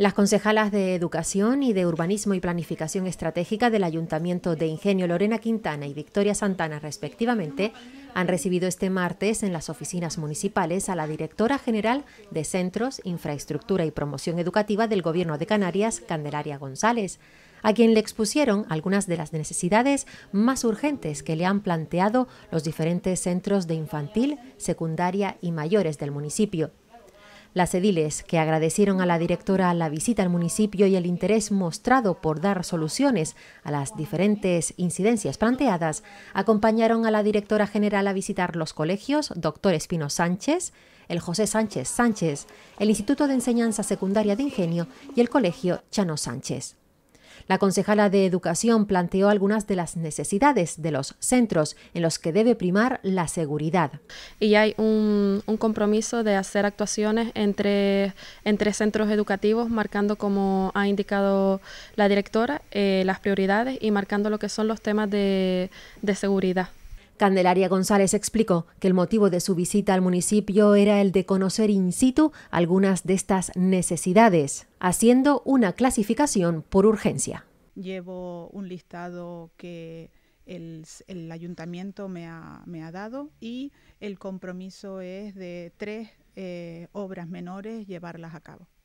Las concejalas de Educación y de Urbanismo y Planificación Estratégica del Ayuntamiento de Ingenio Lorena Quintana y Victoria Santana, respectivamente, han recibido este martes en las oficinas municipales a la directora general de Centros, Infraestructura y Promoción Educativa del Gobierno de Canarias, Candelaria González, a quien le expusieron algunas de las necesidades más urgentes que le han planteado los diferentes centros de infantil, secundaria y mayores del municipio. Las ediles, que agradecieron a la directora la visita al municipio y el interés mostrado por dar soluciones a las diferentes incidencias planteadas, acompañaron a la directora general a visitar los colegios Doctor Espino Sánchez, el José Sánchez Sánchez, el Instituto de Enseñanza Secundaria de Ingenio y el Colegio Chano Sánchez. La concejala de Educación planteó algunas de las necesidades de los centros en los que debe primar la seguridad. Y hay un, compromiso de hacer actuaciones entre, centros educativos, marcando como ha indicado la directora eh, las prioridades y marcando lo que son los temas de seguridad. Candelaria González explicó que el motivo de su visita al municipio era el de conocer in situ algunas de estas necesidades, haciendo una clasificación por urgencia. Llevo un listado que el, ayuntamiento me ha, dado y el compromiso es de tres eh, obras menores llevarlas a cabo.